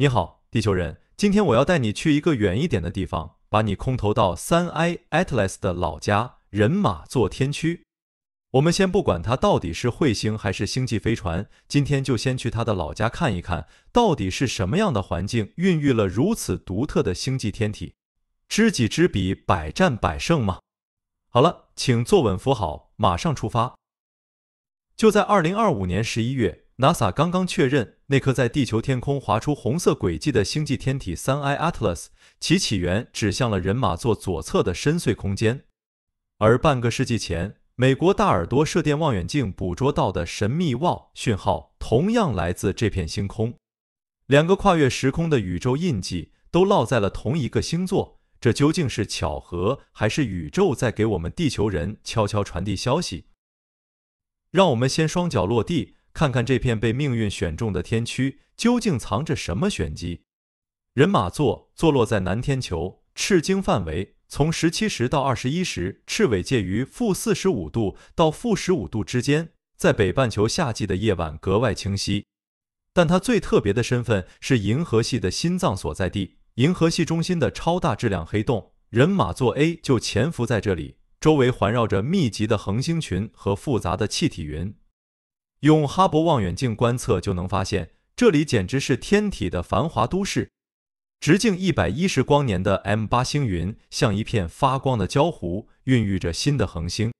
你好，地球人，今天我要带你去一个远一点的地方，把你空投到三 I Atlas 的老家——人马座天区。我们先不管它到底是彗星还是星际飞船，今天就先去它的老家看一看，到底是什么样的环境孕育了如此独特的星际天体？知己知彼，百战百胜吗？好了，请坐稳扶好，马上出发。就在二零二五年十一月，NASA 刚刚确认。那颗在地球天空划出红色轨迹的星际天体三 I Atlas，其起源指向了人马座左侧的深邃空间。而半个世纪前，美国大耳朵射电望远镜捕捉到的神秘 Wow 讯号，同样来自这片星空。两个跨越时空的宇宙印记，都落在了同一个星座。这究竟是巧合，还是宇宙在给我们地球人悄悄传递消息？让我们先双脚落地。看看这片被命运选中的天区究竟藏着什么玄机？人马座坐落在南天球，赤经范围从十七时到二十一时，赤尾介于负四十五度到负十五度之间，在北半球夏季的夜晚格外清晰。但它最特别的身份是银河系的心脏所在地，银河系中心的超大质量黑洞人马座 A 就潜伏在这里，周围环绕着密集的恒星群和复杂的气体云。用哈勃望远镜观测就能发现，这里简直是天体的繁华都市。直径一百一十光年的 M 八星云像一片发光的焦湖，孕育着新的恒星。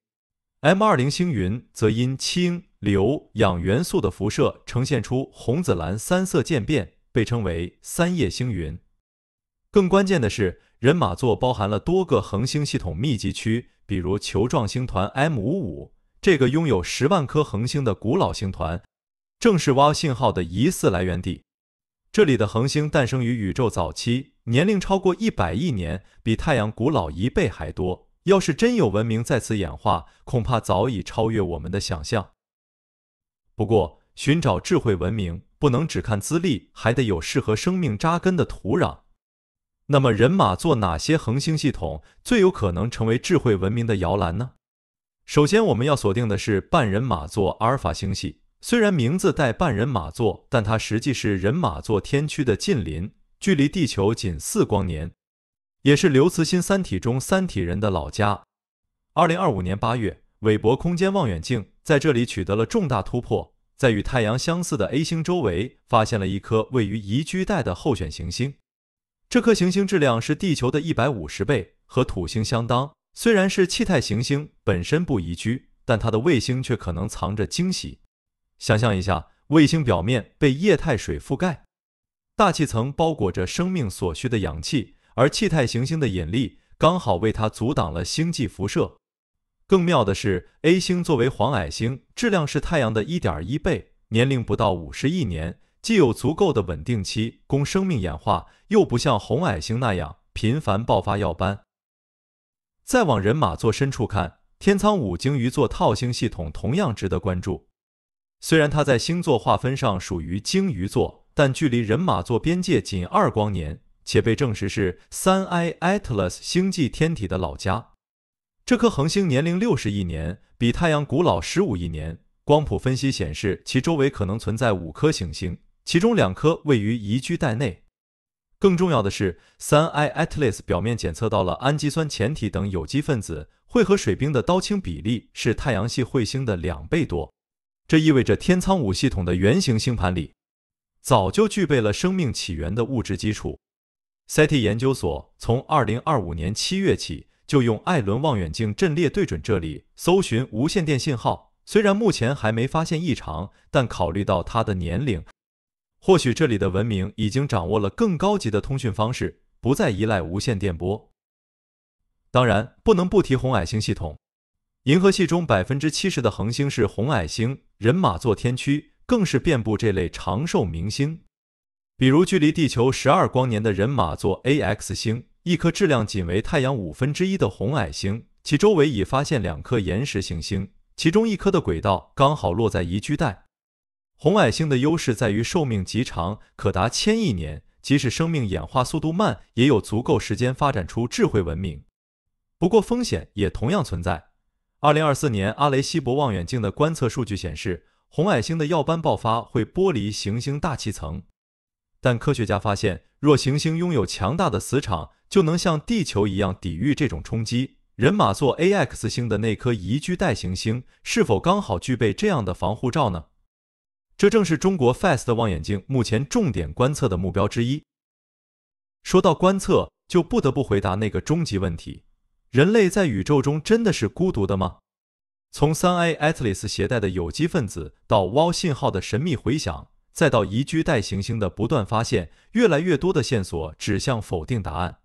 M 二零星云则因氢、硫、氧元素的辐射，呈现出红、紫、蓝三色渐变，被称为“三叶星云”。更关键的是，人马座包含了多个恒星系统密集区，比如球状星团 M 五五。这个拥有十万颗恒星的古老星团，正是挖信号的疑似来源地。这里的恒星诞生于宇宙早期，年龄超过一百亿年，比太阳古老一倍还多。要是真有文明在此演化，恐怕早已超越我们的想象。不过，寻找智慧文明不能只看资历，还得有适合生命扎根的土壤。那么，人马座哪些恒星系统最有可能成为智慧文明的摇篮呢？首先，我们要锁定的是半人马座阿尔法星系。虽然名字带半人马座，但它实际是人马座天区的近邻，距离地球仅四光年，也是刘慈欣《三体》中三体人的老家。二零二五年八月，韦伯空间望远镜在这里取得了重大突破，在与太阳相似的 A 星周围发现了一颗位于宜居带的候选行星。这颗行星质量是地球的一百五十倍，和土星相当。虽然是气态行星本身不宜居，但它的卫星却可能藏着惊喜。想象一下，卫星表面被液态水覆盖，大气层包裹着生命所需的氧气，而气态行星的引力刚好为它阻挡了星际辐射。更妙的是，A 星作为黄矮星，质量是太阳的1.1倍，年龄不到50亿年，既有足够的稳定期供生命演化，又不像红矮星那样频繁爆发耀斑。再往人马座深处看，天仓五鲸鱼座套星系统同样值得关注。虽然它在星座划分上属于鲸鱼座，但距离人马座边界仅二光年，且被证实是三 I Atlas 星际天体的老家。这颗恒星年龄六十亿年，比太阳古老十五亿年。光谱分析显示，其周围可能存在五颗行星，其中两颗位于宜居带内。更重要的是，三 I Atlas 表面检测到了氨基酸前体等有机分子，会和水冰的氘氢比例是太阳系彗星的两倍多，这意味着天仓五系统的原型星盘里早就具备了生命起源的物质基础。SETI 研究所从2025年七月起就用艾伦望远镜阵列对准这里搜寻无线电信号，虽然目前还没发现异常，但考虑到它的年龄。或许这里的文明已经掌握了更高级的通讯方式，不再依赖无线电波。当然，不能不提红矮星系统。银河系中百分之七十的恒星是红矮星，人马座天区更是遍布这类长寿明星。比如，距离地球十二光年的人马座 Ax 星，一颗质量仅为太阳五分之一的红矮星，其周围已发现两颗岩石行星，其中一颗的轨道刚好落在宜居带。红矮星的优势在于寿命极长，可达千亿年，即使生命演化速度慢，也有足够时间发展出智慧文明。不过风险也同样存在。二零二四年阿雷西博望远镜的观测数据显示，红矮星的耀斑爆发会剥离行星大气层。但科学家发现，若行星拥有强大的磁场，就能像地球一样抵御这种冲击。人马座 Ax 星的那颗宜居带行星，是否刚好具备这样的防护罩呢？这正是中国 FAST 望远镜目前重点观测的目标之一。说到观测，就不得不回答那个终极问题：人类在宇宙中真的是孤独的吗？从三 A Atlas 携带的有机分子，到 Wow 信号的神秘回响，再到宜居带行星的不断发现，越来越多的线索指向否定答案。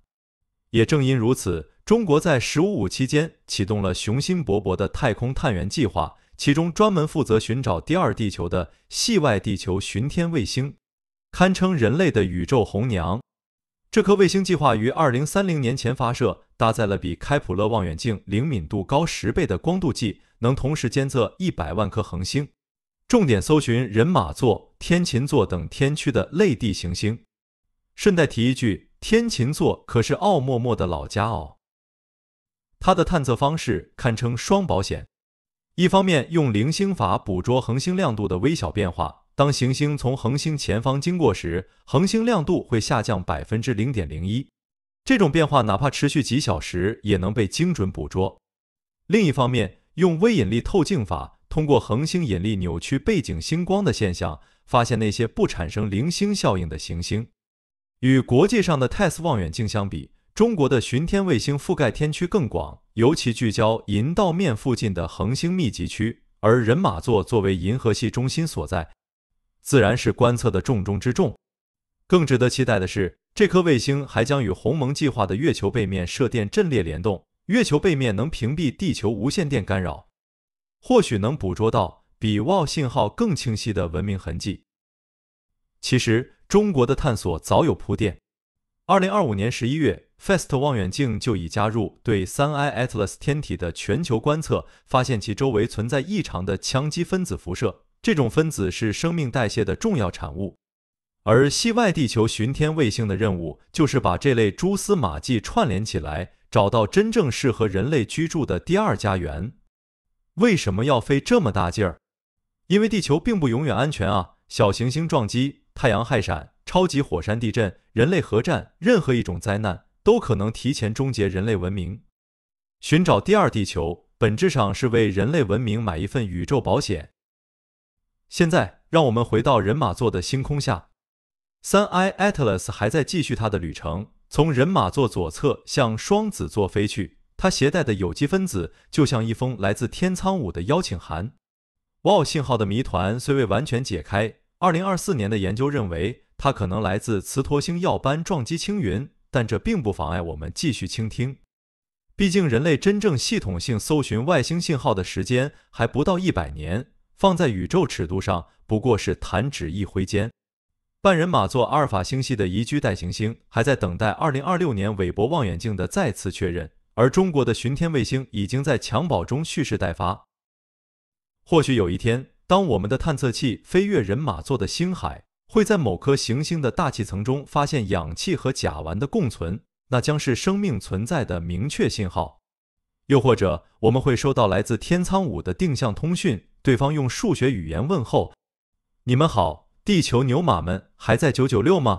也正因如此，中国在“十五五”期间启动了雄心勃勃的太空探员计划。其中专门负责寻找第二地球的系外地球巡天卫星，堪称人类的宇宙红娘。这颗卫星计划于二零三零年前发射，搭载了比开普勒望远镜灵敏度高十倍的光度计，能同时监测一百万颗恒星，重点搜寻人马座、天琴座等天区的类地行星。顺带提一句，天琴座可是奥陌陌的老家哦。它的探测方式堪称双保险。一方面用凌星法捕捉恒星亮度的微小变化，当行星从恒星前方经过时，恒星亮度会下降百分之零点零一，这种变化哪怕持续几小时也能被精准捕捉。另一方面，用微引力透镜法通过恒星引力扭曲背景星光的现象，发现那些不产生凌星效应的行星。与国际上的泰斯望远镜相比。中国的巡天卫星覆盖天区更广，尤其聚焦银道面附近的恒星密集区，而人马座作为银河系中心所在，自然是观测的重中之重。更值得期待的是，这颗卫星还将与鸿蒙计划的月球背面射电阵列联动，月球背面能屏蔽地球无线电干扰，或许能捕捉到比 Wow 信号更清晰的文明痕迹。其实，中国的探索早有铺垫。二零二五年十一月，FAST 望远镜就已加入对三 I Atlas 天体的全球观测，发现其周围存在异常的羟基分子辐射，这种分子是生命代谢的重要产物。而系外地球巡天卫星的任务就是把这类蛛丝马迹串联起来，找到真正适合人类居住的第二家园。为什么要费这么大劲儿？因为地球并不永远安全啊，小行星撞击、太阳氦闪。超级火山地震、人类核战，任何一种灾难都可能提前终结人类文明。寻找第二地球，本质上是为人类文明买一份宇宙保险。现在，让我们回到人马座的星空下。三 I Atlas 还在继续它的旅程，从人马座左侧向双子座飞去。它携带的有机分子，就像一封来自天仓五的邀请函。Wow 信号的谜团虽未完全解开，二零二四年的研究认为。它可能来自磁陀星耀斑撞击青云，但这并不妨碍我们继续倾听。毕竟，人类真正系统性搜寻外星信号的时间还不到一百年，放在宇宙尺度上不过是弹指一挥间。半人马座阿尔法星系的宜居带行星还在等待二零二六年韦伯望远镜的再次确认，而中国的巡天卫星已经在襁褓中蓄势待发。或许有一天，当我们的探测器飞越人马座的星海，会在某颗行星的大气层中发现氧气和甲烷的共存，那将是生命存在的明确信号。又或者，我们会收到来自天仓五的定向通讯，对方用数学语言问候：“你们好，地球牛马们，还在九九六吗？”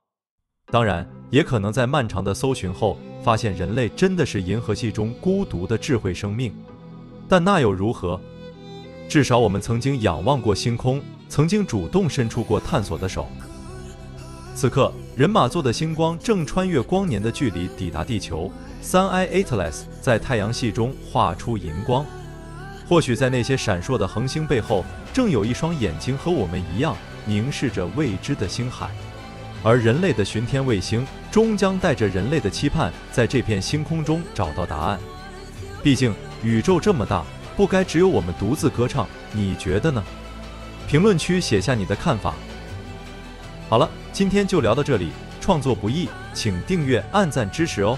当然，也可能在漫长的搜寻后，发现人类真的是银河系中孤独的智慧生命。但那又如何？至少我们曾经仰望过星空。曾经主动伸出过探索的手，此刻人马座的星光正穿越光年的距离抵达地球。三 I Atlas 在太阳系中画出银光，或许在那些闪烁的恒星背后，正有一双眼睛和我们一样凝视着未知的星海。而人类的巡天卫星终将带着人类的期盼，在这片星空中找到答案。毕竟宇宙这么大，不该只有我们独自歌唱。你觉得呢？评论区写下你的看法。好了，今天就聊到这里。创作不易，请订阅、按赞支持哦。